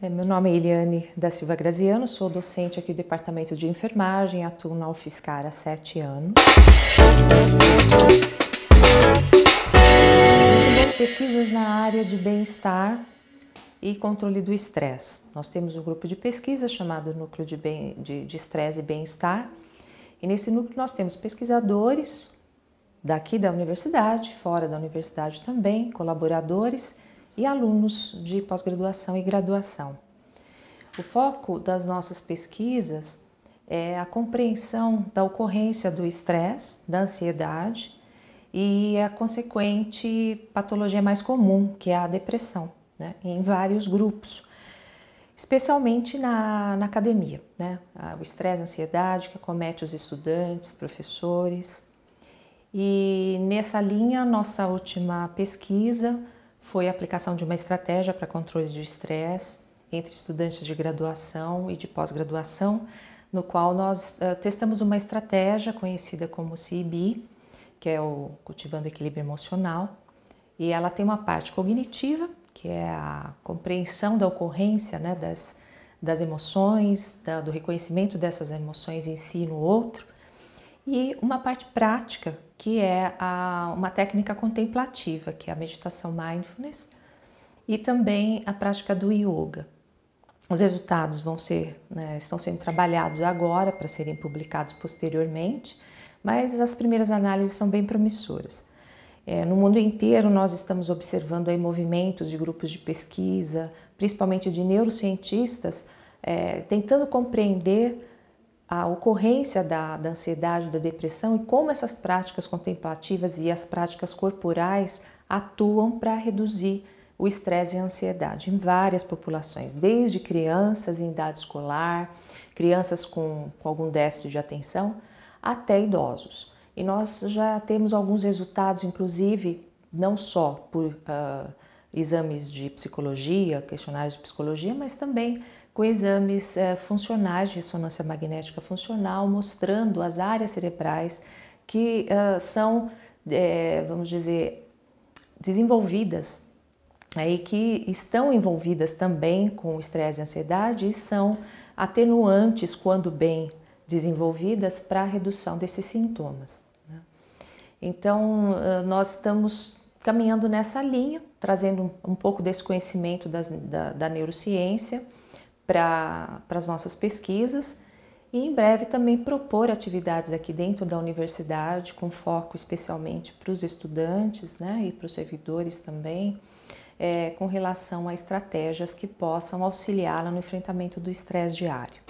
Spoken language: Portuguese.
É, meu nome é Eliane da Silva Graziano, sou docente aqui do Departamento de Enfermagem, atuo na UFSCar há sete anos. Pesquisas na área de bem-estar e controle do estresse. Nós temos um grupo de pesquisa chamado Núcleo de Estresse de, de e Bem-Estar, e nesse núcleo nós temos pesquisadores daqui da universidade, fora da universidade também, colaboradores e alunos de pós-graduação e graduação. O foco das nossas pesquisas é a compreensão da ocorrência do estresse, da ansiedade e a consequente patologia mais comum, que é a depressão, né? em vários grupos, especialmente na, na academia. Né? O estresse, a ansiedade que acomete os estudantes, professores. E nessa linha, nossa última pesquisa foi a aplicação de uma estratégia para controle do estresse entre estudantes de graduação e de pós-graduação, no qual nós uh, testamos uma estratégia conhecida como CIB, que é o Cultivando Equilíbrio Emocional, e ela tem uma parte cognitiva, que é a compreensão da ocorrência né, das, das emoções, da, do reconhecimento dessas emoções em si e no outro, e uma parte prática, que é a, uma técnica contemplativa, que é a meditação mindfulness, e também a prática do yoga. Os resultados vão ser, né, estão sendo trabalhados agora para serem publicados posteriormente, mas as primeiras análises são bem promissoras. É, no mundo inteiro, nós estamos observando aí movimentos de grupos de pesquisa, principalmente de neurocientistas, é, tentando compreender a ocorrência da, da ansiedade, da depressão e como essas práticas contemplativas e as práticas corporais atuam para reduzir o estresse e a ansiedade em várias populações, desde crianças em idade escolar, crianças com, com algum déficit de atenção, até idosos. E nós já temos alguns resultados, inclusive, não só por uh, exames de psicologia, questionários de psicologia, mas também com exames é, funcionais de ressonância magnética funcional, mostrando as áreas cerebrais que uh, são, é, vamos dizer, desenvolvidas, aí que estão envolvidas também com estresse e ansiedade e são atenuantes quando bem desenvolvidas para a redução desses sintomas. Né? Então, nós estamos caminhando nessa linha, trazendo um pouco desse conhecimento das, da, da neurociência para as nossas pesquisas e em breve também propor atividades aqui dentro da universidade, com foco especialmente para os estudantes né, e para os servidores também, é, com relação a estratégias que possam auxiliá-la no enfrentamento do estresse diário.